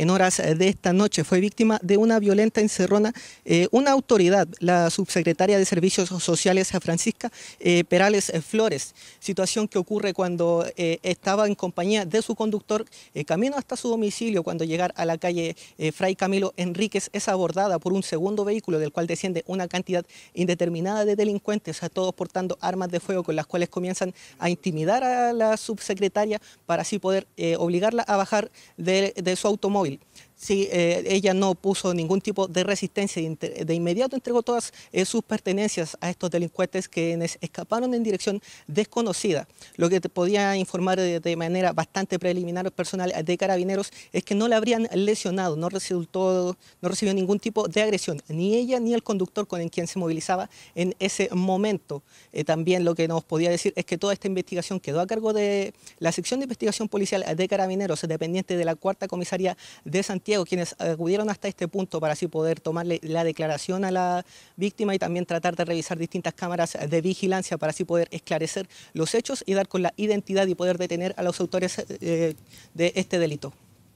en horas eh, de esta noche. Fue víctima de una violenta encerrona. Eh, una autoridad, la subsecretaria de Servicios Sociales, Francisca eh, Perales Flores, situación que ocurre cuando estaba en compañía de su conductor, camino hasta su domicilio, cuando llegar a la calle Fray Camilo Enríquez, es abordada por un segundo vehículo del cual desciende una cantidad indeterminada de delincuentes, a todos portando armas de fuego con las cuales comienzan a intimidar a la subsecretaria para así poder obligarla a bajar de su automóvil. Sí, eh, ella no puso ningún tipo de resistencia de inmediato entregó todas eh, sus pertenencias a estos delincuentes que escaparon en dirección desconocida. Lo que te podía informar de, manera bastante preliminar el personal de carabineros es que no la habrían lesionado, no, no recibió ningún tipo de agresión, ni ella ni el conductor con el quien se movilizaba en ese momento. Eh, también lo que nos podía decir es que toda esta investigación quedó a cargo de la sección de investigación policial de carabineros, dependiente de la cuarta comisaría de Santiago, quienes acudieron hasta este punto para así poder tomarle la declaración a la víctima y también tratar de revisar distintas cámaras de vigilancia para así poder esclarecer los hechos y dar con la identidad y poder detener a los autores eh, de este delito.